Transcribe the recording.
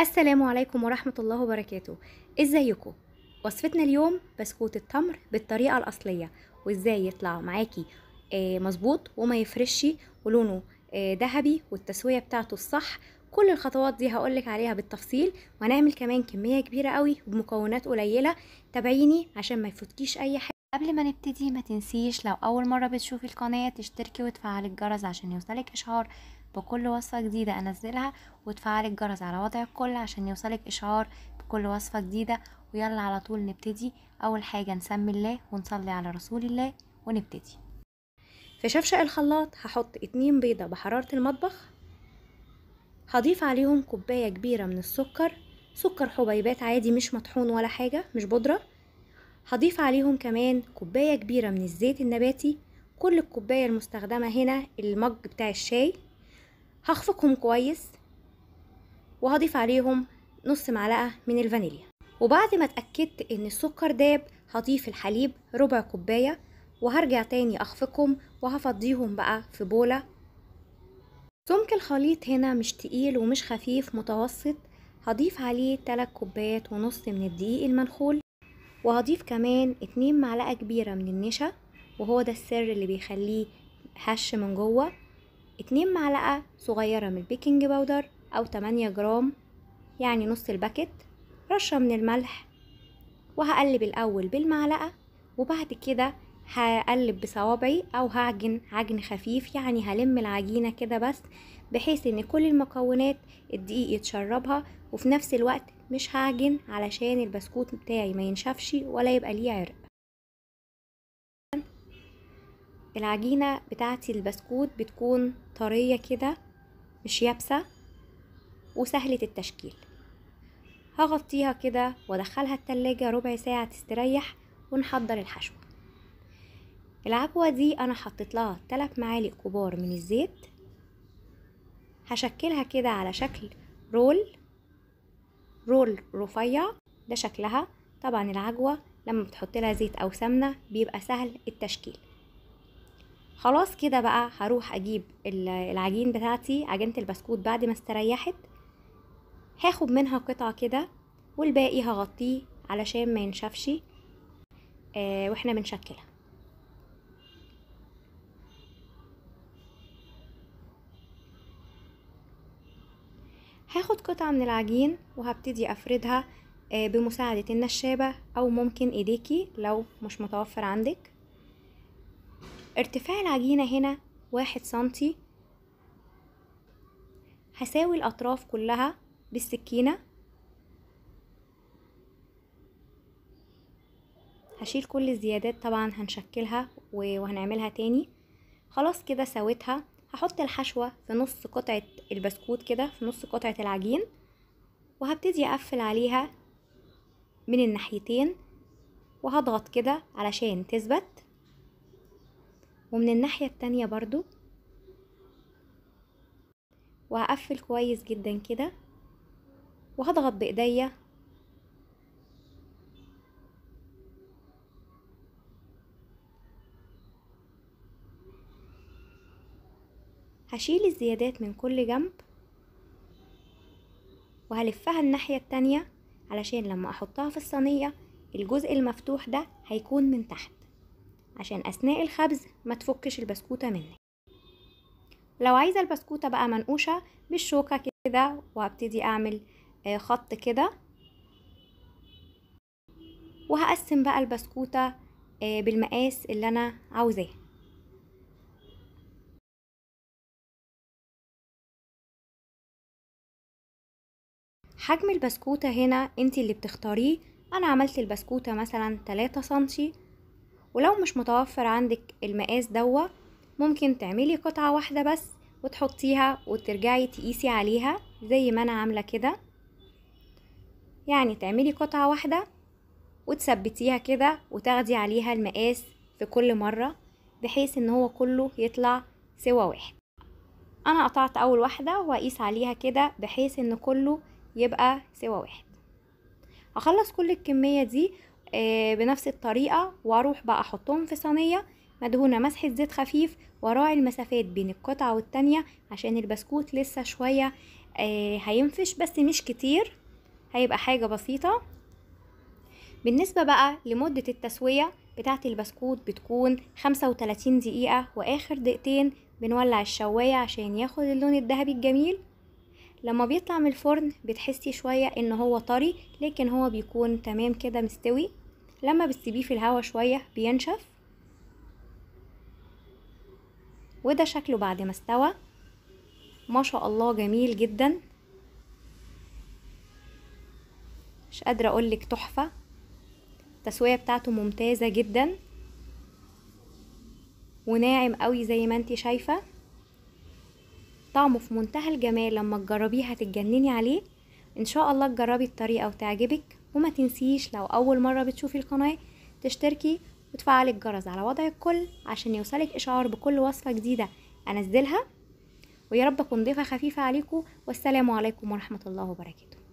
السلام عليكم ورحمة الله وبركاته ازيكم وصفتنا اليوم بسكوت التمر بالطريقة الأصلية وازاي يطلع معاكي آه، مظبوط وما يفرش ولونه آه، ذهبي والتسوية بتاعته الصح كل الخطوات دي هقولك عليها بالتفصيل وهنعمل كمان كمية كبيرة قوي بمكونات قليلة تابعيني عشان ما يفوتكيش أي حاجة قبل ما نبتدي ما تنسيش لو أول مرة بتشوفي القناة تشتركي وتفعلي الجرس عشان يوصلك إشعار بكل وصفة جديدة أنزلها وتفعلي الجرس على وضع الكل عشان يوصلك إشعار بكل وصفة جديدة ويلا على طول نبتدي أول حاجة نسمي الله ونصلي على رسول الله ونبتدي في شفشق الخلاط هحط اتنين بيضة بحرارة المطبخ هضيف عليهم كوباية كبيرة من السكر سكر حبيبات عادي مش مطحون ولا حاجة مش بودرة هضيف عليهم كمان كوباية كبيرة من الزيت النباتي كل الكوباية المستخدمة هنا المج بتاع الشاي هخفقهم كويس وهضيف عليهم نص معلقة من الفانيليا وبعد ما اتأكدت ان السكر داب هضيف الحليب ربع كوباية وهرجع تاني اخفقهم وهفضيهم بقى في بولة سمك الخليط هنا مش تقيل ومش خفيف متوسط هضيف عليه 3 كوبايات ونص من الدقيق المنخول وهضيف كمان اتنين معلقة كبيرة من النشا وهو ده السر اللي بيخليه هش من جوه اتنين معلقة صغيرة من البيكنج باودر او تمانية جرام يعني نص الباكت رشة من الملح وهقلب الاول بالمعلقة وبعد كده هقلب بصوابعي او هعجن عجن خفيف يعني هلم العجينة كده بس بحيث ان كل المكونات الدقيق يتشربها وفي نفس الوقت مش هعجن علشان البسكوت بتاعي ما ينشفش ولا يبقى ليه عرق العجينة بتاعتي البسكوت بتكون طرية كده مش يابسة وسهلة التشكيل هغطيها كده وادخلها التلاجة ربع ساعة تستريح ونحضر الحشوة العجوة دي انا حطيت لها ثلاث معالق كبار من الزيت هشكلها كده على شكل رول رول رفيع ده شكلها طبعا العجوة لما بتحط لها زيت او سمنة بيبقى سهل التشكيل خلاص كده بقى هروح اجيب العجين بتاعتي عجينة البسكوت بعد ما استريحت هاخد منها قطعة كده والباقي هغطيه علشان ما ينشفش آه واحنا بنشكلها هاخد قطعة من العجين وهبتدي أفردها آه، بمساعدة النشابة أو ممكن إيديكي لو مش متوفر عندك ارتفاع العجينة هنا واحد سنتي هساوي الأطراف كلها بالسكينة هشيل كل الزيادات طبعا هنشكلها وهنعملها تاني خلاص كده سويتها هحط الحشوة في نص قطعة البسكوت كده في نص قطعة العجين وهبتدي اقفل عليها من الناحيتين وهضغط كده علشان تثبت ومن الناحية التانية برضو وهقفل كويس جدا كده وهضغط بايديا هشيل الزيادات من كل جنب وهلفها الناحية التانية علشان لما احطها في الصينية الجزء المفتوح ده هيكون من تحت عشان اثناء الخبز ما تفكش البسكوتة منك لو عايزة البسكوتة بقى منقوشة بالشوكة كده وهبتدي اعمل آه، خط كده وهقسم بقى البسكوتة آه، بالمقاس اللي انا عاوزاه حجم البسكوتة هنا انت اللي بتختاريه انا عملت البسكوتة مثلا 3 سنتي ولو مش متوفر عندك المقاس دوة ممكن تعملي قطعة واحدة بس وتحطيها وترجعي تقيسي عليها زي ما انا عاملة كده يعني تعملي قطعة واحدة وتثبتيها كده وتاخدي عليها المقاس في كل مرة بحيث ان هو كله يطلع سوا واحد انا قطعت اول واحدة واقيس عليها كده بحيث ان كله يبقى سوى واحد هخلص كل الكمية دي آه، بنفس الطريقة واروح بقى احطهم في صينية مدهونة مسحة زيت خفيف وراعي المسافات بين القطعة والتانية عشان البسكوت لسه شوية آه، هينفش بس مش كتير هيبقى حاجة بسيطة بالنسبة بقى لمدة التسوية بتاعة البسكوت بتكون 35 دقيقة واخر دقيقتين بنولع الشواية عشان ياخد اللون الذهبي الجميل لما بيطلع من الفرن بتحسي شوية ان هو طري لكن هو بيكون تمام كده مستوي لما بتسيبيه في الهوا شوية بينشف وده شكله بعد ما استوى ما شاء الله جميل جدا مش قادرة اقولك تحفة التسوية بتاعته ممتازة جدا وناعم قوي زي ما انت شايفه طعمه في منتهى الجمال لما تجربيه هتتجنني عليه ان شاء الله تجربي الطريقه وتعجبك وما تنسيش لو اول مره بتشوفي القناه تشتركي وتفعلي الجرس على وضع الكل عشان يوصلك اشعار بكل وصفه جديده انزلها ويا رب اكون ضيفه خفيفه عليكم والسلام عليكم ورحمه الله وبركاته